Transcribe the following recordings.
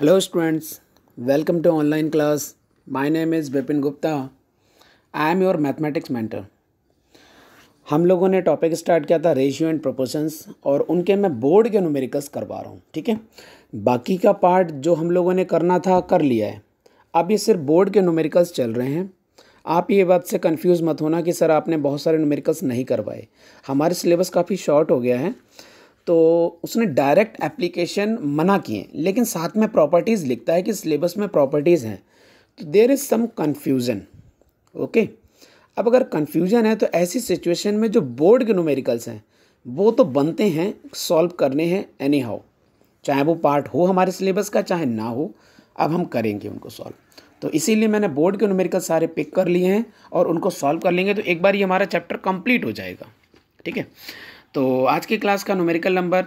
hello students welcome to online class my name is Vipin Gupta I am your mathematics mentor हम लोगों ने topic start किया था ratio and proportions और उनके मैं बोर्ड के नुमेरिकल्स करवा रहा हूँ ठीक है बाकी का पार्ट जो हम लोगों ने करना था कर लिया है अब ये सिर्फ बोर्ड के नुमेरिकल्स चल रहे हैं आप ये बात से कन्फ्यूज़ मत होना कि सर आपने बहुत सारे नुमेरिकल्स नहीं करवाए हमारे सिलेबस काफ़ी शॉर्ट हो गया है तो उसने डायरेक्ट एप्लीकेशन मना किए लेकिन साथ में प्रॉपर्टीज़ लिखता है कि सिलेबस में प्रॉपर्टीज़ हैं तो there is some confusion okay अब अगर कन्फ्यूज़न है तो ऐसी सिचुएशन में जो बोर्ड के नोमेरिकल्स हैं वो तो बनते हैं सॉल्व करने हैं एनी हाउ चाहे वो पार्ट हो हमारे सिलेबस का चाहे ना हो अब हम करेंगे उनको सॉल्व तो इसीलिए मैंने बोर्ड के नोमेरिकल सारे पिक कर लिए हैं और उनको सॉल्व कर लेंगे तो एक बार ये हमारा चैप्टर कंप्लीट हो जाएगा ठीक है तो आज की क्लास का नोमेरिकल नंबर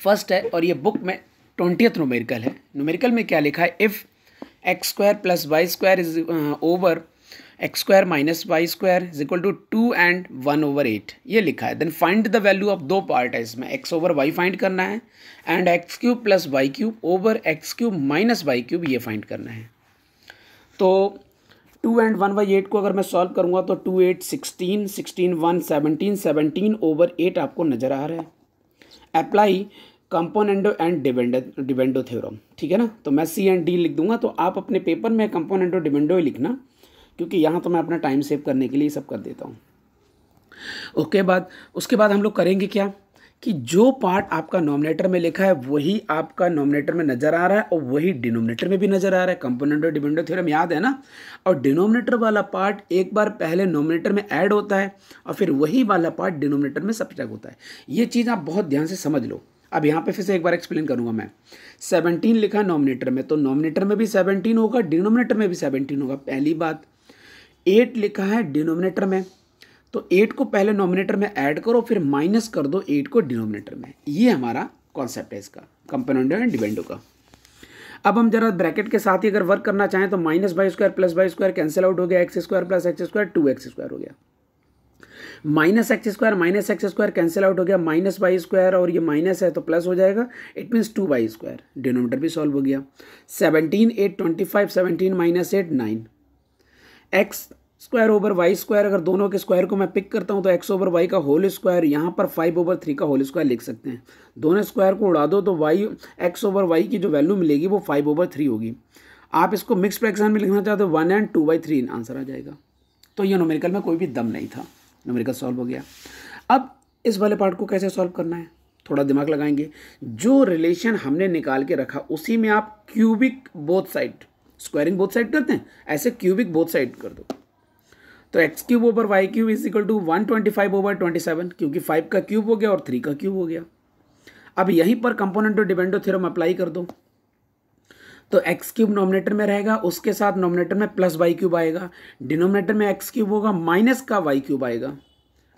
फर्स्ट है और ये बुक में ट्वेंटियथ नोमेरिकल है नोमेरिकल में क्या लिखा है if x square plus y square is over x square minus y square is equal to two and one over eight ये लिखा है then find the value of दो पार्ट है इसमें एक्स ओवर वाई फाइंड करना है and x cube plus y cube over x cube minus y cube ये find करना है तो two and one by eight को अगर मैं सॉल्व करूंगा तो two eight sixteen sixteen one seventeen seventeen over eight आपको नज़र आ रहा है apply componendo and dividendo dividendo theorem ठीक है ना तो मैं सी एंड डी लिख दूंगा तो आप अपने पेपर में कंपोनेंडो डिवेंडो ही लिखना क्योंकि यहाँ तो मैं अपना टाइम सेव करने के लिए सब कर देता हूँ ओके बाद उसके बाद हम लोग करेंगे क्या कि जो पार्ट आपका नॉमिनेटर में लिखा है वही आपका नॉमिनेटर में नज़र आ रहा है और वही डिनोमिनेटर में भी नज़र आ रहा है कंपोनेंट और डिपेंडेंट थ्योरम याद है ना और डिनोमिनेटर वाला पार्ट एक बार पहले नॉमिनेटर में ऐड होता है और फिर वही वाला पार्ट डिनोमिनेटर में सब्ट्रैक्ट होता है ये चीज़ आप बहुत ध्यान से समझ लो अब यहाँ पे फिर से एक बार एक्सप्लेन करूँगा मैं सेवनटीन लिखा है नॉमिनेटर में तो नॉमिनेटर में भी सेवनटीन होगा डिनोमिनेटर में भी सेवनटीन होगा पहली बात एट लिखा है डिनोमिनेटर में तो एट को पहले नॉमिनेटर में ऐड करो फिर माइनस कर दो एट को डिनोमिनेटर में ये हमारा कॉन्सेप्ट है इसका कंपेनोडो एंड डिबेंडो का अब हम जरा ब्रैकेट के साथ ही अगर वर्क करना चाहें तो minus y square plus y square cancel out हो गया x square plus x square two x square हो गया minus x square minus x square cancel out हो गया माइनस बाई स्क्वायर और ये माइनस है तो प्लस हो जाएगा it means two y square denominator भी सॉल्व हो गया seventeen eight twenty five seventeen minus eight nine x square over y square अगर दोनों के स्क्वायर को मैं पिक करता हूँ तो एक्स ओवर वाई का होल स्क्वायर यहाँ पर फाइव ओवर थ्री का होल स्क्वायर लिख सकते हैं दोनों स्क्वायर को उड़ा दो तो वाई एक्स ओवर वाई की जो वैल्यू मिलेगी वो फाइव ओवर थ्री होगी आप इसको मिक्स फ्रैक्शन में लिखना चाहते हो one and two by three answer आ जाएगा तो ये नोमेरिकल में कोई भी दम नहीं था नोमेरिकल सॉल्व हो गया अब इस वाले पार्ट को कैसे सॉल्व करना है थोड़ा दिमाग लगाएंगे जो रिलेशन हमने निकाल के रखा उसी में आप cubic both side squaring both side करते हैं ऐसे क्यूबिक बोथ साइड कर दो तो x cube over y cube is equal to one twenty five over twenty seven क्योंकि फाइव का क्यूब हो गया और थ्री का क्यूब हो गया अब यहीं पर कंपोनेंट और डिबेंडो थ्योरम अप्लाई कर दो तो एक्स क्यूब नॉमिनेटर में रहेगा उसके साथ नॉमिनेटर में प्लस वाई क्यूब आएगा डिनोमिनेटर में एक्स क्यूब होगा माइनस का वाई क्यूब आएगा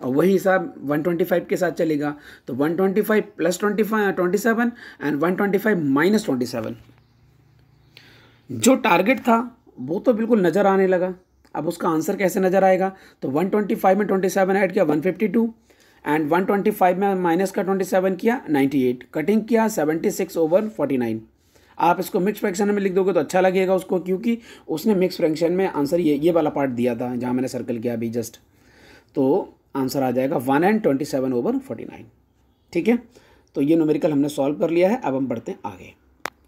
और वही हिसाब 125 के साथ चलेगा तो 125 plus twenty twenty seven and 125 minus twenty seven जो टारगेट था वो तो बिल्कुल नज़र आने लगा अब उसका आंसर कैसे नजर आएगा तो 125 में 27 ऐड किया 152 एंड 125 में माइनस का 27 किया 98 कटिंग किया 76 ओवर 49 आप इसको मिक्स फ्रैक्शन में लिख दोगे तो अच्छा लगेगा उसको क्योंकि उसने मिक्स फ्रैक्शन में आंसर ये ये वाला पार्ट दिया था जहाँ मैंने सर्कल किया अभी जस्ट तो आंसर आ जाएगा one and twenty seven over forty nine ठीक है तो ये न्यूमेरिकल हमने सॉल्व कर लिया है अब हम बढ़ते हैं आगे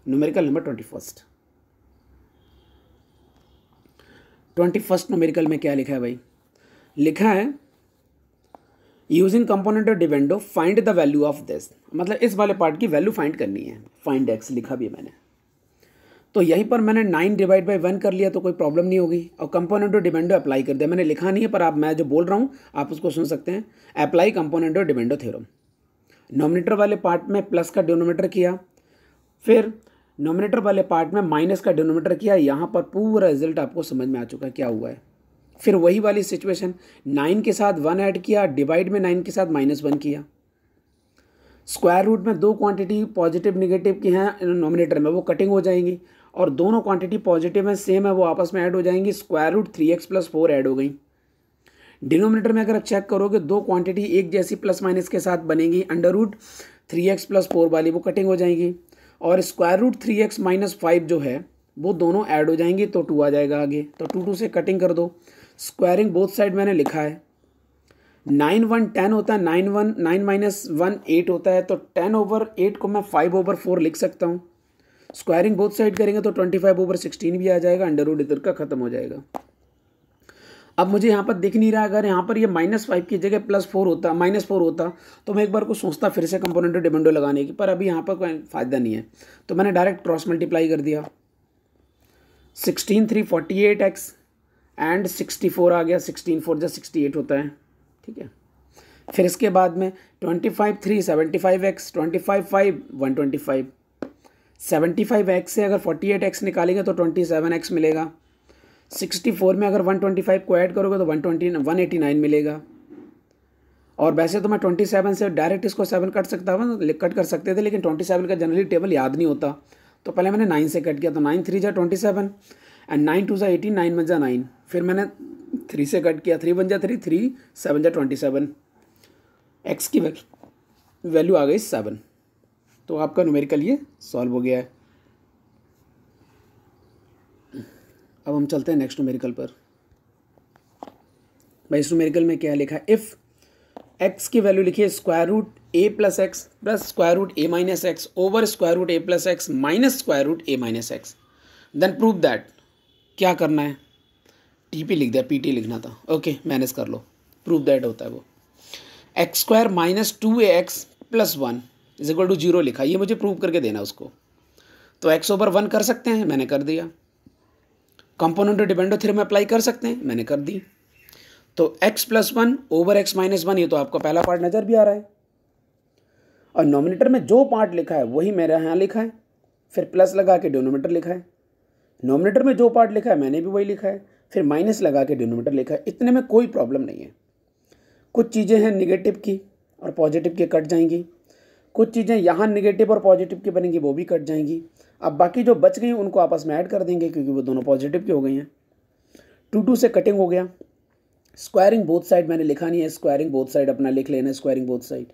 numerical number twenty first twenty first numerical में क्या लिखा है भाई लिखा है using component of dividendo find the value of this मतलब इस वाले पार्ट की वैल्यू फाइंड करनी है फाइंड एक्स लिखा भी मैंने तो यहीं पर मैंने नाइन डिवाइड बाई वन कर लिया तो कोई प्रॉब्लम नहीं होगी और कंपोनेंट ऑफ डिवेंडो अप्लाई कर दिया मैंने लिखा नहीं है पर आप मैं जो बोल रहा हूँ आप उसको सुन सकते हैं apply component of dividendo theorem numerator वाले पार्ट में प्लस का डिनोमीटर किया फिर नोमिनेटर वाले पार्ट में माइनस का डिनोमिनेटर किया यहाँ पर पूरा रिजल्ट आपको समझ में आ चुका क्या हुआ है फिर वही वाली सिचुएशन नाइन के साथ वन ऐड किया डिवाइड में नाइन के साथ माइनस वन किया स्क्वायर रूट में दो क्वांटिटी पॉजिटिव निगेटिव की हैं नोमिनेटर में वो कटिंग हो जाएंगी और दोनों क्वांटिटी पॉजिटिव हैं सेम है वो आपस में ऐड हो जाएंगी square root three x plus four add हो गई डिनोमिनेटर में अगर आप चेक करोगे दो क्वांटिटी एक जैसी प्लस माइनस के साथ बनेगी under root three x plus four वाली वो कटिंग हो जाएंगी और square root three x minus five जो है वो दोनों ऐड हो जाएंगे तो टू आ जाएगा आगे तो टू टू से कटिंग कर दो स्क्वायरिंग बोथ साइड मैंने लिखा है नाइन वन टेन होता है nine one nine minus one eight होता है तो टेन ओवर एट को मैं फाइव ओवर फोर लिख सकता हूँ स्क्वायरिंग बोथ साइड करेंगे तो ट्वेंटी फाइव ओवर सिक्सटीन भी आ जाएगा अंडर रूट इधर का खत्म हो जाएगा अब मुझे यहाँ पर दिख नहीं रहा अगर यहाँ पर ये माइनस फाइव की जगह प्लस फोर होता माइनस फोर होता तो मैं एक बार कुछ सोचता फिर से कंपोनेंट डिमेंडो लगाने की पर अभी यहाँ पर कोई फ़ायदा नहीं है तो मैंने डायरेक्ट क्रॉस मल्टीप्लाई कर दिया sixteen three forty eight x and sixty four आ गया सिक्सटीन फोर जो सिक्सटी एट होता है ठीक है फिर इसके बाद में twenty five three seventy five x twenty five five one twenty five seventy five x से अगर फोर्टी एट एक्स निकालेंगे तो ट्वेंटी सेवन एक्स मिलेगा सिक्सटी फोर में अगर वन ट्वेंटी फाइव को ऐड करोगे तो one twenty one eighty nine मिलेगा और वैसे तो मैं ट्वेंटी सेवन से डायरेक्ट इसको सेवन कट सकता हूँ मतलब कट कर सकते थे लेकिन ट्वेंटी सेवन का जनरली टेबल याद नहीं होता तो पहले मैंने नाइन से कट किया तो नाइन थ्री जा twenty seven and nine two ज़ा एटीन नाइन वन जा नाइन फिर मैंने थ्री से कट किया थ्री वन जा थ्री थ्री सेवन जा ट्वेंटी सेवन एक्स की वैल्यू आ गई सेवन तो आपका न्यूमेरिकल ये सॉल्व हो गया है अब हम चलते हैं नेक्स्ट न्यूमेरिकल पर भाई इस न्यूमेरिकल में क्या लिखा इफ़ एक्स की वैल्यू लिखिए square root a plus x plus square root a minus x over square root a plus x minus square root a minus x then prove that क्या करना है टीपी लिख दिया पीटी लिखना था okay manage कर लो prove that होता है वो x square minus two a x plus one is equal to zero लिखा ये मुझे प्रूव करके देना उसको तो एक्स ओवर वन कर सकते हैं मैंने कर दिया कंपोनेंट डिपेंडो थ्योरम अप्लाई कर सकते हैं मैंने कर दी तो x plus one over x minus one ये तो आपका पहला पार्ट नज़र भी आ रहा है और नोमिनेटर में जो पार्ट लिखा है वही मेरे यहाँ लिखा है फिर प्लस लगा के डिनोमीटर लिखा है नॉमिनेटर में जो पार्ट लिखा है मैंने भी वही लिखा है फिर माइनस लगा के डिनोमीटर लिखा है इतने में कोई प्रॉब्लम नहीं है कुछ चीज़ें हैं निगेटिव की और पॉजिटिव की कट जाएंगी कुछ चीज़ें यहाँ निगेटिव और पॉजिटिव की बनेंगी वो भी कट जाएंगी अब बाकी जो बच गई उनको आपस में ऐड कर देंगे क्योंकि वो दोनों पॉजिटिव की हो गई हैं टू टू से कटिंग हो गया स्क्वायरिंग बोथ साइड मैंने लिखा नहीं है स्क्वायरिंग बोथ साइड अपना लिख लेना squaring both side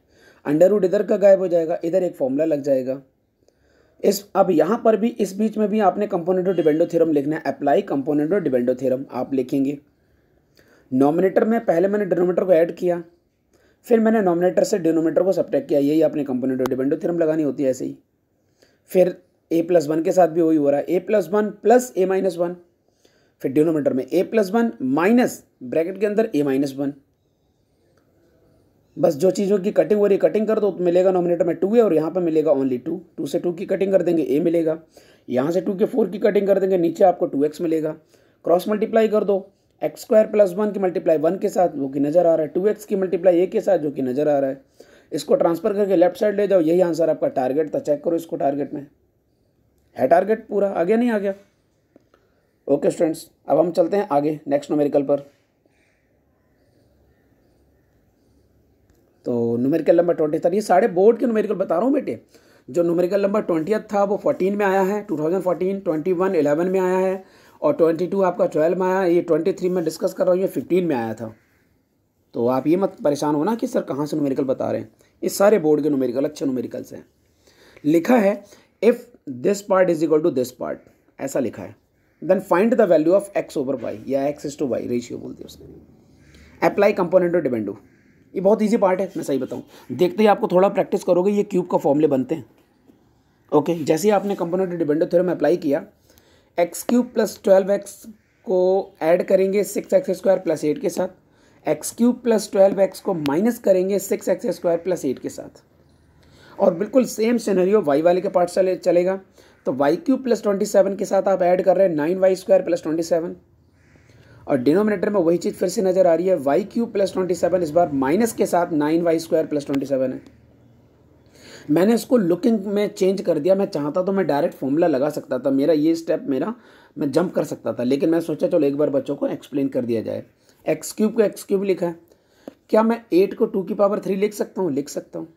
under root इधर का गायब हो जाएगा इधर एक फॉर्मूला लग जाएगा इस अब यहाँ पर भी इस बीच में भी आपने और डिबेंडो थ्योरम लिखना है अप्लाई कंपोनेंट और डिबेंडो थ्योरम आप लिखेंगे नॉमिनेटर में पहले मैंने डिनोमीटर को ऐड किया फिर मैंने नॉमिनेटर से डिनोमीटर को सब्ट्रैक्ट किया यही आपने कंपोनेंट और डिपेंडो थ्रम लगानी होती है ऐसे ही फिर ए प्लस वन के साथ भी वही हो रहा है a plus one plus a minus one फिर डिनोमीटर में a plus one minus bracket के अंदर ए माइनस वन बस जो चीज़ों की कटिंग हो रही है कटिंग कर दो तो मिलेगा नॉमिनेटर में टू है और यहाँ पर मिलेगा ओनली टू टू से टू की कटिंग कर देंगे ए मिलेगा यहाँ से टू के फोर की कटिंग कर देंगे नीचे आपको टू एक्स मिलेगा क्रॉस मल्टीप्लाई कर दो एक्स स्क्वायर प्लस वन की मल्टीप्लाई वन के साथ जो कि नज़र आ रहा है टू एक्स की मल्टीप्लाई ए के साथ जो कि नज़र आ रहा है इसको ट्रांसफर करके लेफ्ट साइड ले जाओ यही आंसर आपका टारगेट था चेक करो इसको टारगेट में है टारगेट पूरा आ गया नहीं आ गया ओके स्टूडेंट्स अब हम चलते हैं आगे नेक्स्ट नोमेरिकल पर तो नोमेरिकल नंबर ट्वेंटी थर्ड ये सारे बोर्ड के नोमेरिकल बता रहा हूँ बेटे जो नोमेरिकल नंबर ट्वेंटी था वो फोर्टीन में आया है two thousand fourteen twenty one eleven में आया है और ट्वेंटी टू आपका ट्वेल्व में आया ये ट्वेंटी थ्री में डिस्कस कर रहा हूँ ये फिफ्टीन में आया था तो आप ये मत परेशान होना कि सर कहाँ से नुमेरिकल बता रहे हैं ये सारे बोर्ड के नुमेरिकल अच्छे नुमेरिकल्स हैं लिखा है if this part is equal to this part ऐसा लिखा है then find the value of x over y या x is to y ratio बोलते हैं उसने अप्लाई कंपोनेंट और डिपेंडो ये बहुत ईजी पार्ट है मैं सही बताऊँ देखते ही आपको थोड़ा प्रैक्टिस करोगे ये क्यूब का फॉर्मूले बनते हैं ओके okay, जैसे ही आपने कंपोनेंट डिपेंडो थ्योरम अप्लाई किया x cube plus twelve x को ऐड करेंगे six x square plus eight के साथ x cube plus twelve x को माइनस करेंगे six x square plus eight के साथ और बिल्कुल सेम सिनेरियो वाई वाले के पार्ट चले चलेगा तो y cube plus twenty seven के साथ आप ऐड कर रहे हैं nine y square plus twenty seven और डिनोमिनेटर में वही चीज़ फिर से नज़र आ रही है y cube plus twenty seven इस बार माइनस के साथ nine y square plus twenty seven है मैंने इसको लुकिंग में चेंज कर दिया मैं चाहता तो मैं डायरेक्ट फॉर्मूला लगा सकता था मेरा ये स्टेप मेरा मैं जंप कर सकता था लेकिन मैं सोचा चलो एक बार बच्चों को एक्सप्लेन कर दिया जाए एक्स क्यूब को एक्स क्यूब लिखा है क्या मैं एट को टू की पावर थ्री लिख सकता हूँ लिख सकता हूँ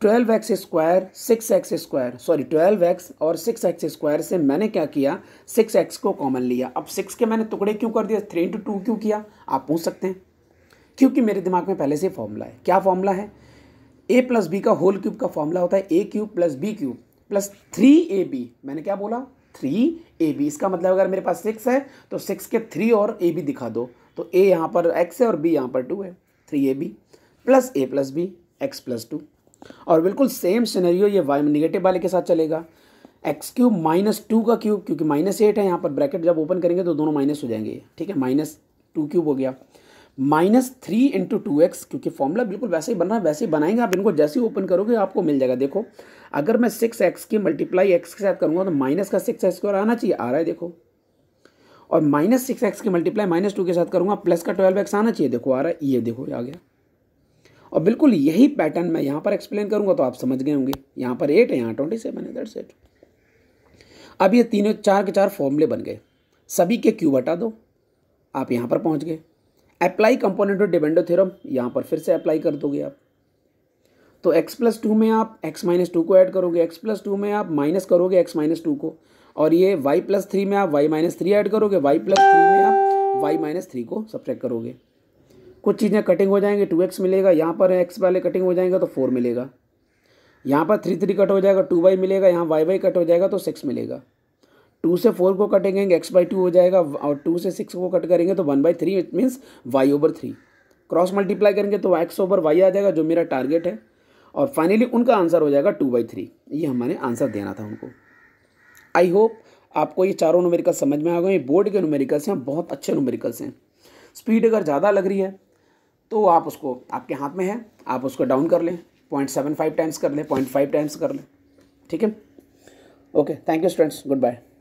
twelve x square six x square sorry twelve x और सिक्स एक्स स्क्वायर से मैंने क्या किया सिक्स एक्स को कॉमन लिया अब सिक्स के मैंने टुकड़े क्यों कर दिए थ्री इंटू टू क्यों किया आप पूछ सकते हैं क्योंकि मेरे दिमाग में पहले से फॉर्मूला है क्या फॉर्मूला है ए प्लस बी का होल क्यूब का फॉर्मूला होता है a cube plus b cube plus three a b मैंने क्या बोला थ्री ए बी इसका मतलब अगर मेरे पास सिक्स है तो सिक्स के थ्री और ए बी दिखा दो तो ए यहाँ पर एक्स है और बी यहाँ पर टू है three a b plus a plus b x plus two और बिल्कुल सेम सिनेरियो ये वाई निगेटिव वाले के साथ चलेगा एक्स क्यूब माइनस टू का क्यूब क्योंकि माइनस एट है यहाँ पर ब्रैकेट जब ओपन करेंगे तो दोनों माइनस हो जाएंगे ठीक है माइनस टू क्यूब हो गया minus three into two x क्योंकि फॉर्मूला बिल्कुल वैसे ही बन रहा है वैसे ही बनाएंगे आप इनको जैसे ही ओपन करोगे आपको मिल जाएगा देखो अगर मैं सिक्स एक्स की मल्टीप्लाई एक्स के साथ करूँगा तो माइनस का सिक्स एक्स स्क्वायर आना चाहिए आ रहा है देखो और माइनस सिक्स एक्स की मल्टीप्लाई माइनस टू के साथ करूँगा प्लस का ट्वेल्व एक्स आना चाहिए देखो आ रहा है ये देखो आ गया और बिल्कुल यही पैटर्न मैं यहाँ पर एक्सप्लेन करूँगा तो आप समझ गए होंगे यहाँ पर एट है यहाँ ट्वेंटी सेवन है दैट्स अब ये तीनों चार के चार फॉर्मूले बन गए सभी के क्यूब हटा दो आप यहाँ पर पहुँच गए apply component of dividendo theorem यहाँ पर फिर से अप्लाई कर दोगे आप तो x प्लस टू में आप x माइनस टू को ऐड करोगे x प्लस टू में आप माइनस करोगे x माइनस टू को और ये y प्लस थ्री में आप y माइनस थ्री ऐड करोगे y प्लस थ्री में आप y माइनस थ्री को सब्ट्रैक्ट करोगे कुछ चीज़ें कटिंग हो जाएंगे टू एक्स मिलेगा यहाँ पर एक्स वाले कटिंग हो जाएंगे तो फोर मिलेगा यहाँ पर थ्री थ्री कट हो जाएगा टू वाई मिलेगा यहाँ वाई वाई कट हो जाएगा तो सिक्स मिलेगा टू से फोर को कटेंगे एक्स बाई टू हो जाएगा और टू से सिक्स को कट करेंगे तो one by three it means y over three cross multiply करेंगे तो एक्स ओवर वाई आ जाएगा जो मेरा टारगेट है और फाइनली उनका आंसर हो जाएगा टू बाई थ्री ये हमारे आंसर देना था उनको आई होप आपको ये चारों नुमेरिकल समझ में आ गए ये बोर्ड के नुमेरिकल्स हैं बहुत अच्छे नुमेरिकल्स हैं स्पीड अगर ज़्यादा लग रही है तो आप उसको आपके हाथ में है आप उसको डाउन कर लें पॉइंट सेवन फाइव टाइम्स कर लें पॉइंट फाइव टाइम्स कर लें ठीक है okay thank you students good bye